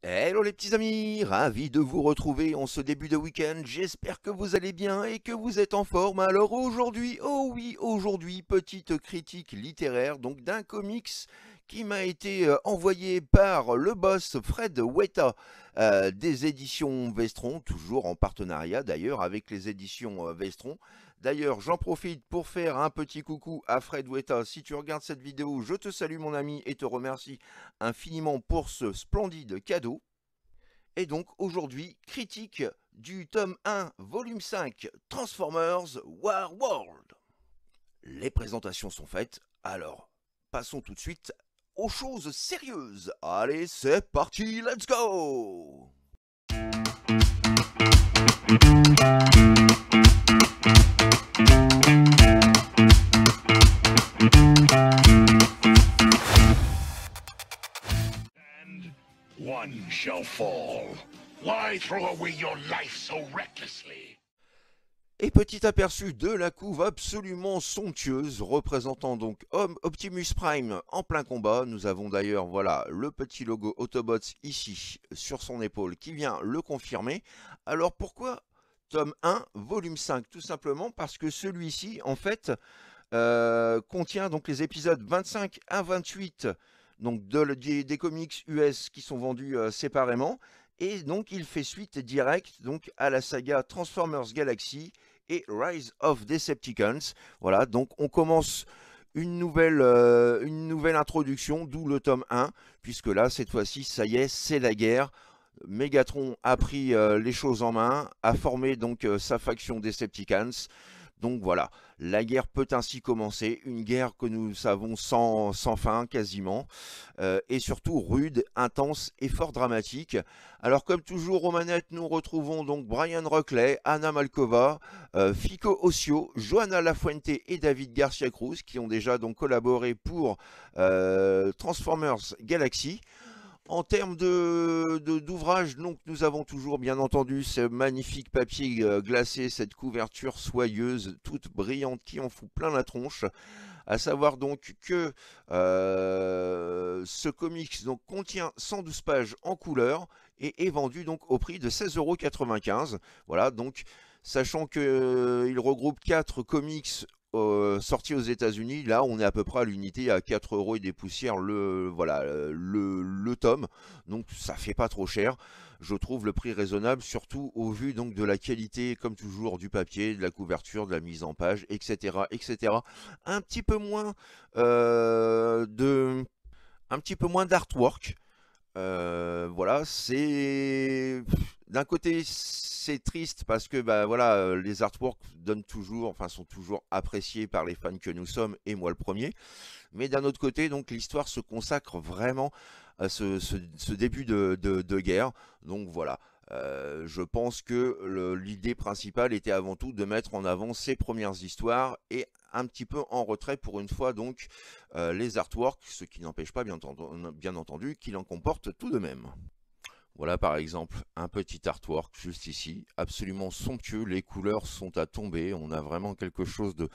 Hello les petits amis, ravi de vous retrouver en ce début de week-end, j'espère que vous allez bien et que vous êtes en forme. Alors aujourd'hui, oh oui, aujourd'hui, petite critique littéraire, donc d'un comics qui m'a été euh, envoyé par le boss Fred Weta euh, des éditions Vestron, toujours en partenariat d'ailleurs avec les éditions euh, Vestron. D'ailleurs, j'en profite pour faire un petit coucou à Fred Weta. Si tu regardes cette vidéo, je te salue mon ami et te remercie infiniment pour ce splendide cadeau. Et donc aujourd'hui, critique du tome 1, volume 5, Transformers War World. Les présentations sont faites, alors passons tout de suite aux choses sérieuses. Allez, c'est parti, let's go Et petit aperçu de la couve absolument somptueuse représentant donc Optimus Prime en plein combat. Nous avons d'ailleurs voilà le petit logo Autobots ici sur son épaule qui vient le confirmer. Alors pourquoi tome 1 volume 5 Tout simplement parce que celui-ci en fait euh, contient donc les épisodes 25 à 28 donc des, comics US qui sont vendus euh, séparément. Et donc il fait suite direct donc, à la saga Transformers Galaxy et Rise of Decepticons. Voilà, donc on commence une nouvelle, euh, une nouvelle introduction, d'où le tome 1, puisque là, cette fois-ci, ça y est, c'est la guerre. Megatron a pris euh, les choses en main, a formé donc sa faction Decepticons. Donc voilà, la guerre peut ainsi commencer, une guerre que nous savons sans, fin quasiment, euh, et surtout rude, intense et fort dramatique. Alors comme toujours aux manettes, nous retrouvons donc Brian Rockley, Anna Malkova, euh, Fico Osio, Johanna Lafuente et David Garcia Cruz qui ont déjà donc collaboré pour euh, Transformers Galaxy. En termes d'ouvrage, nous avons toujours bien entendu ce magnifique papier euh, glacé, cette couverture soyeuse, toute brillante qui en fout plein la tronche. À savoir donc que euh, ce comics donc, contient 112 pages en couleur et est vendu donc au prix de 16,95€. Voilà donc sachant qu'il euh, il regroupe 4 comics euh, sorti aux États-Unis, là on est à peu près à l'unité à 4 euros et des poussières le voilà le, tome, donc ça fait pas trop cher. Je trouve le prix raisonnable, surtout au vu donc de la qualité, comme toujours, du papier, de la couverture, de la mise en page, etc., etc. Un petit peu moins euh, de, un petit peu moins d'artwork. Euh, voilà, c'est d'un côté, c'est triste parce que bah, voilà, les artworks donnent toujours, enfin, sont toujours appréciés par les fans que nous sommes, et moi le premier. Mais d'un autre côté, donc l'histoire se consacre vraiment à ce, début de, guerre. Donc voilà. je pense que l'idée principale était avant tout de mettre en avant ces premières histoires et un petit peu en retrait pour une fois donc les artworks, ce qui n'empêche pas bien, bien entendu qu'il en comporte tout de même. Voilà par exemple un petit artwork juste ici, absolument somptueux, les couleurs sont à tomber, on a vraiment quelque chose de,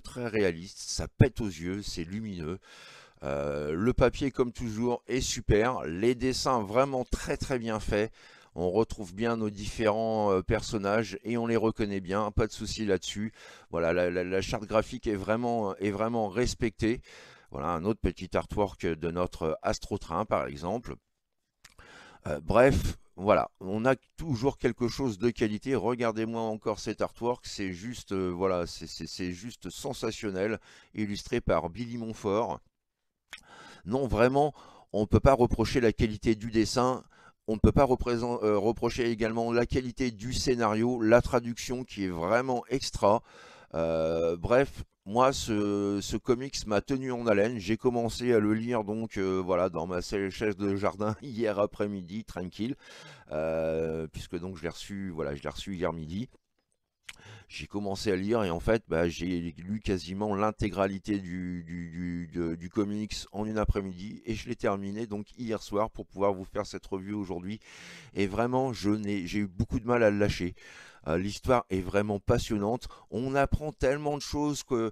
très réaliste, ça pète aux yeux, c'est lumineux. Euh, le papier comme toujours est super, les dessins vraiment très très bien faits, on retrouve bien nos différents euh, personnages et on les reconnaît bien, pas de souci là-dessus. Voilà, la, charte graphique est vraiment, est vraiment respectée. Voilà un autre petit artwork de notre euh, astrotrain par exemple. Euh, bref, voilà, on a toujours quelque chose de qualité. Regardez-moi encore cet artwork, c'est juste, euh, voilà, c'est juste sensationnel, illustré par Billy Montfort. Non, vraiment, on ne peut pas reprocher la qualité du dessin. On ne peut pas euh, reprocher également la qualité du scénario, la traduction qui est vraiment extra. Euh, bref, moi, ce, comics m'a tenu en haleine. J'ai commencé à le lire donc euh, voilà dans ma chaise de jardin hier après-midi, tranquille, euh, puisque donc je l'ai reçu, voilà, je l'ai reçu hier midi. J'ai commencé à lire et en fait, bah, j'ai lu quasiment l'intégralité du, comics en une après-midi et je l'ai terminé donc hier soir pour pouvoir vous faire cette revue aujourd'hui. Et vraiment, j'ai eu beaucoup de mal à le lâcher. Euh, l'histoire est vraiment passionnante. On apprend tellement de choses que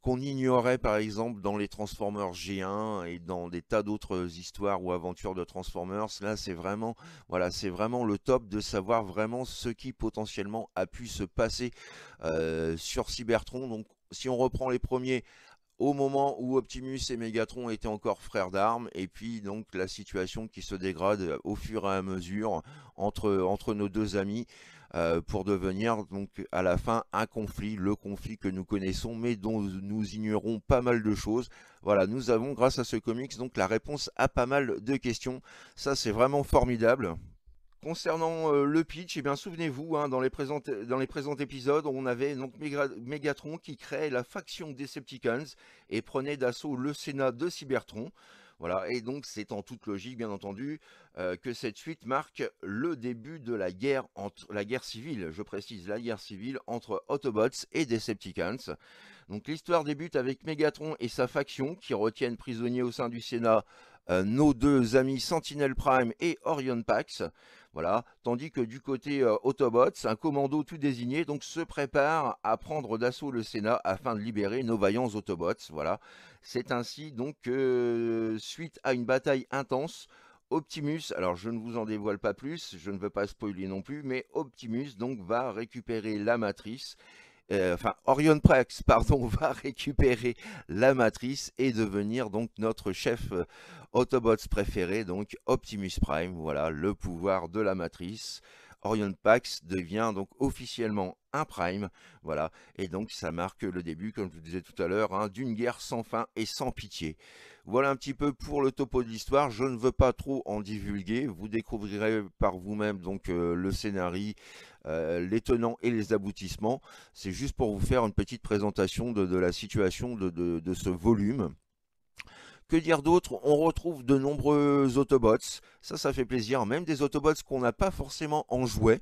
qu'on ignorait par exemple dans les Transformers G1 et dans des tas d'autres euh, histoires ou aventures de Transformers. Là, c'est vraiment voilà, vraiment le top de savoir vraiment ce qui potentiellement a pu se passer euh, sur Cybertron. Donc, si on reprend les premiers, au moment où Optimus et Megatron étaient encore frères d'armes, et puis donc la situation qui se dégrade au fur et à mesure entre nos deux amis. Euh, pour devenir donc à la fin un conflit, le conflit que nous connaissons mais dont nous ignorons pas mal de choses. Voilà, nous avons grâce à ce comics donc la réponse à pas mal de questions. Ça c'est vraiment formidable. Concernant euh, le pitch, eh bien souvenez-vous, hein, dans, les présents, dans les présents épisodes, on avait donc Megatron qui créait la faction Decepticons et prenait d'assaut le Sénat de Cybertron. Voilà, et donc c'est en toute logique, bien entendu, euh, que cette suite marque le début de la guerre entre la guerre civile, je précise, la guerre civile entre Autobots et Decepticons. Donc l'histoire débute avec Megatron et sa faction qui retiennent prisonniers au sein du Sénat euh, nos deux amis Sentinel Prime et Orion Pax. Voilà. Tandis que du côté euh, Autobots, un commando tout désigné donc se prépare à prendre d'assaut le Sénat afin de libérer nos vaillants Autobots. Voilà. C'est ainsi donc que, suite à une bataille intense, Optimus, alors je ne vous en dévoile pas plus, je ne veux pas spoiler non plus, mais Optimus donc va récupérer la matrice euh, enfin Orion Pax, pardon, va récupérer la matrice et devenir donc notre chef euh, Autobots préféré, donc Optimus Prime. Voilà le pouvoir de la matrice. Orion Pax devient donc officiellement prime. Voilà. Et donc ça marque le début, comme je vous disais tout à l'heure, hein, d'une guerre sans fin et sans pitié. Voilà un petit peu pour le topo de l'histoire. Je ne veux pas trop en divulguer. Vous découvrirez par vous-même donc euh, le scénario, euh, les tenants et les aboutissements. C'est juste pour vous faire une petite présentation de, la situation de, de ce volume. Que dire d'autre On retrouve de nombreux Autobots. Ça, ça fait plaisir. Même des Autobots qu'on n'a pas forcément en jouet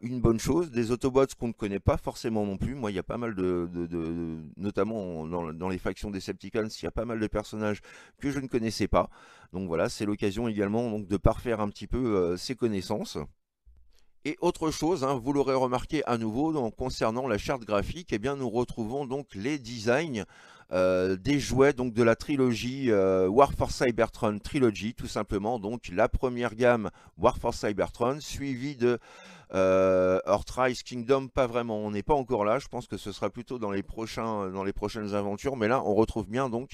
une bonne chose. Des Autobots qu'on ne connaît pas forcément non plus. Moi, il y a pas mal de, notamment dans, les factions Decepticons, il y a pas mal de personnages que je ne connaissais pas. Donc voilà, c'est l'occasion également donc, de parfaire un petit peu euh, ses connaissances. Et autre chose, hein, vous l'aurez remarqué à nouveau concernant la charte graphique, et eh bien, nous retrouvons donc les designs euh, des jouets donc, de la trilogie euh, War for Cybertron Trilogy, tout simplement. Donc la première gamme War for Cybertron, suivie de euh, Kingdom, pas vraiment. On n'est pas encore là. Je pense que ce sera plutôt dans les, prochains, dans les prochaines aventures. Mais là, on retrouve bien donc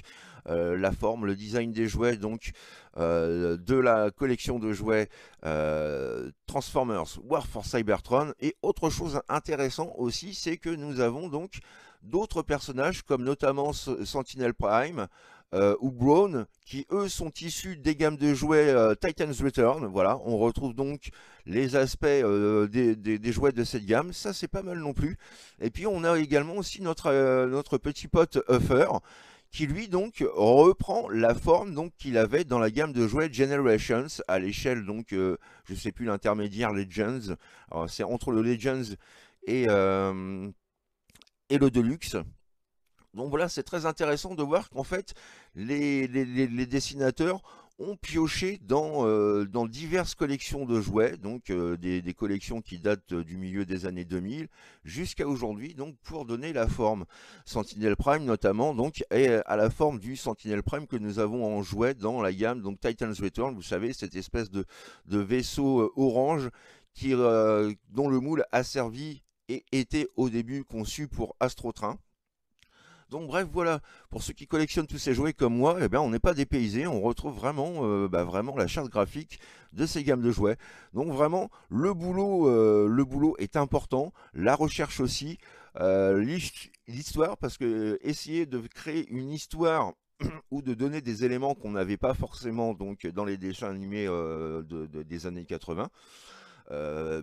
euh, la forme, le design des jouets donc euh, de la collection de jouets euh, Transformers War for Cybertron. Et autre chose intéressant aussi, c'est que nous avons donc d'autres personnages comme notamment Sentinel Prime, euh, ou Brown, qui eux sont issus des gammes de jouets euh, Titans Return. Voilà, on retrouve donc les aspects euh, des, jouets de cette gamme. Ça, c'est pas mal non plus. Et puis, on a également aussi notre, notre petit pote Huffer, qui lui donc reprend la forme donc qu'il avait dans la gamme de jouets Generations à l'échelle donc je sais plus l'intermédiaire Legends. C'est entre le Legends et et le Deluxe. Donc voilà, c'est très intéressant de voir qu'en fait, les, dessinateurs ont pioché euh, dans, diverses collections de jouets, donc euh, des, collections qui datent euh, du milieu des années 2000 jusqu'à aujourd'hui, donc pour donner la forme. Sentinel Prime notamment, donc est à la forme du Sentinel Prime que nous avons en jouet dans la gamme, donc Titan's Return, vous savez, cette espèce de, vaisseau orange dont le moule a servi et était au début conçu pour Astrotrain. Donc bref, voilà, pour ceux qui collectionnent tous ces jouets comme moi, eh bien, on n'est pas dépaysé, on retrouve vraiment, euh, bah, vraiment la charte graphique de ces gammes de jouets. Donc vraiment, le boulot, euh, le boulot est important, la recherche aussi, euh, l'histoire, parce que essayer de créer une histoire ou de donner des éléments qu'on n'avait pas forcément donc, dans les dessins animés des années 80,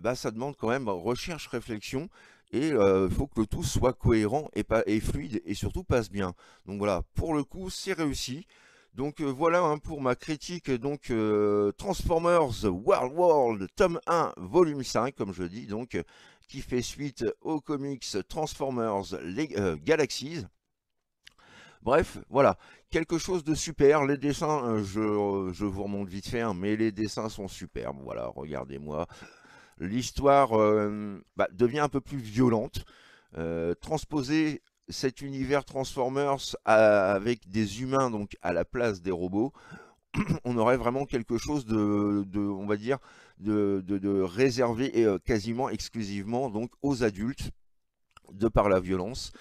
bah, ça demande quand même recherche, réflexion, et il euh, faut que le tout soit cohérent et, pas, et fluide et surtout passe bien. Donc voilà, pour le coup, c'est réussi. Donc euh, voilà hein, pour ma critique donc euh, Transformers World World tome 1 volume 5 comme je dis donc qui fait suite aux comics Transformers Galaxies. Bref, voilà, quelque chose de super. Les dessins, je, vous remonte vite fait, hein, mais les dessins sont superbes. Voilà, regardez-moi l'histoire euh, bah, devient un peu plus violente. Euh, transposer cet univers Transformers avec des humains donc à la place des robots, on aurait vraiment quelque chose de, on va dire, de, réservé et, euh, quasiment exclusivement donc aux adultes de par la violence.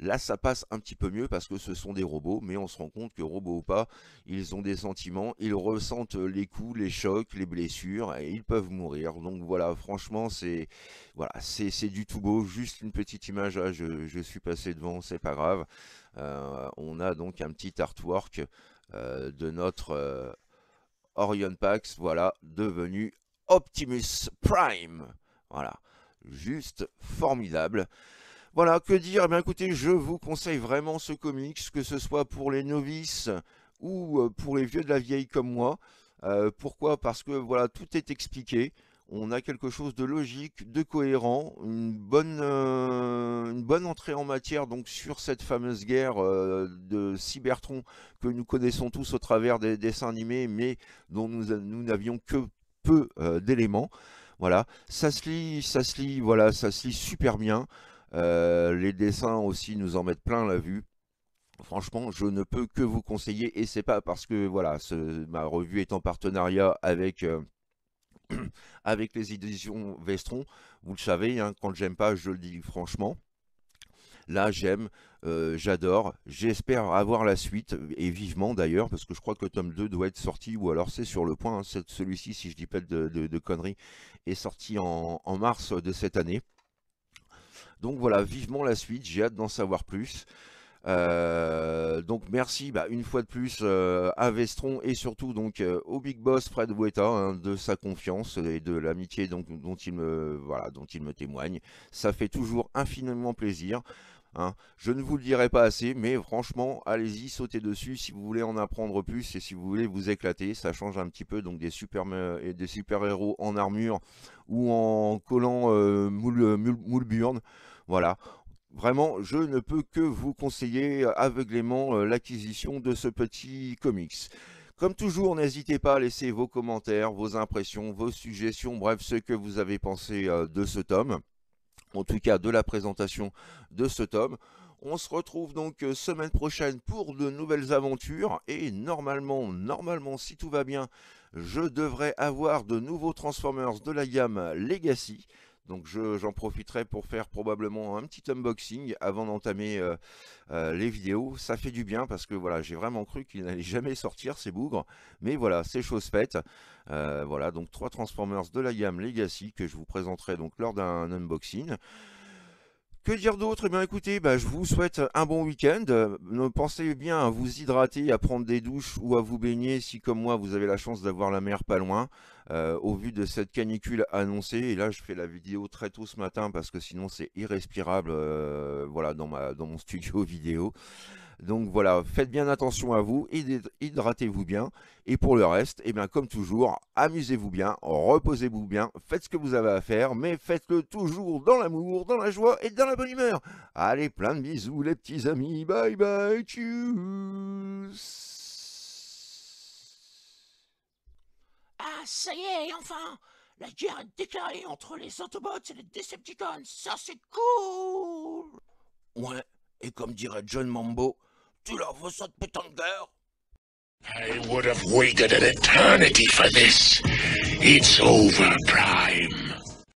Là, ça passe un petit peu mieux parce que ce sont des robots, mais on se rend compte que robots ou pas, ils ont des sentiments, ils ressentent les coups, les chocs, les blessures, et ils peuvent mourir. Donc voilà, franchement, c'est voilà, c'est du tout beau. Juste une petite image, je, suis passé devant, c'est pas grave. Euh, on a donc un petit artwork euh, de notre euh, Orion Pax, voilà, devenu Optimus Prime. Voilà, juste formidable. Voilà, que dire eh bien écoutez, je vous conseille vraiment ce comics, que ce soit pour les novices ou euh, pour les vieux de la vieille comme moi. Euh, pourquoi Parce que voilà, tout est expliqué. On a quelque chose de logique, de cohérent, une bonne, euh, une bonne entrée en matière donc sur cette fameuse guerre de Cybertron que nous connaissons tous au travers des, dessins animés, mais dont nous n'avions que peu d'éléments. Voilà, ça se lit, ça se lit, voilà, ça se lit super bien. Euh, les dessins aussi nous en mettent plein la vue. Franchement, je ne peux que vous conseiller et c'est pas parce que voilà, ma revue est en partenariat avec euh, avec les éditions Vestron. Vous le savez, hein, quand j'aime pas, je le dis franchement. Là, j'aime, euh, j'adore, j'espère avoir la suite, et vivement d'ailleurs, parce que je crois que tome 2 doit être sorti, ou alors c'est sur le point, hein, celui-ci, si je dis pas de, conneries, est sorti en mars de cette année. Donc voilà, vivement la suite, j'ai hâte d'en savoir plus. Euh, donc merci bah, une fois de plus euh, à Vestron et surtout donc euh, au big boss Fred Weta hein, de sa confiance et de l'amitié dont il me voilà dont il me témoigne. Ça fait toujours infiniment plaisir. Hein. Je ne vous le dirai pas assez, mais franchement, allez-y, sautez dessus si vous voulez en apprendre plus et si vous voulez vous éclater. Ça change un petit peu, donc des super-héros euh, des super -héros en armure ou en collant euh, Moulburn euh, Voilà, Vraiment, je ne peux que vous conseiller aveuglément l'acquisition de ce petit comics. Comme toujours, n'hésitez pas à laisser vos commentaires, vos impressions, vos suggestions, bref, ce que vous avez pensé de ce tome en tout cas de la présentation de ce tome. On se retrouve donc euh, semaine prochaine pour de nouvelles aventures et normalement, normalement, si tout va bien, je devrais avoir de nouveaux Transformers de la gamme Legacy. Donc j'en profiterai pour faire probablement un petit unboxing avant d'entamer euh, euh, les vidéos. Ça fait du bien parce que voilà, j'ai vraiment cru qu'il n'allait jamais sortir ces bougres. Mais voilà, c'est chose faite. Euh, voilà, donc trois Transformers de la gamme Legacy que je vous présenterai donc lors d'un unboxing. Que dire d'autre Eh bien, écoutez, bah, je vous souhaite un bon week-end. Pensez bien à vous hydrater, à prendre des douches ou à vous baigner si, comme moi, vous avez la chance d'avoir la mer pas loin. Euh, au vu de cette canicule annoncée, et là, je fais la vidéo très tôt ce matin parce que sinon, c'est irrespirable. Euh, voilà, dans ma dans mon studio vidéo. Donc voilà, faites bien attention à vous, hydratez-vous bien. Et pour le reste, eh bien, comme toujours, amusez-vous bien, reposez-vous bien, faites ce que vous avez à faire, mais faites-le toujours dans l'amour, dans la joie et dans la bonne humeur. Allez, plein de bisous les petits amis, bye bye, tchuss Ah, ça y est, enfin La guerre est déclarée entre les Autobots et les Decepticons, ça c'est cool Ouais, et comme dirait John Mambo, Tu la veux, cette putain de guerre I would have waited an eternity for this. It's over, Prime.